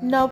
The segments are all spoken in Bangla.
No.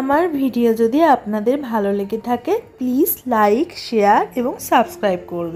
আমার ভিডিও যদি আপনাদের ভালো লেগে থাকে প্লিজ লাইক শেয়ার এবং সাবস্ক্রাইব করবেন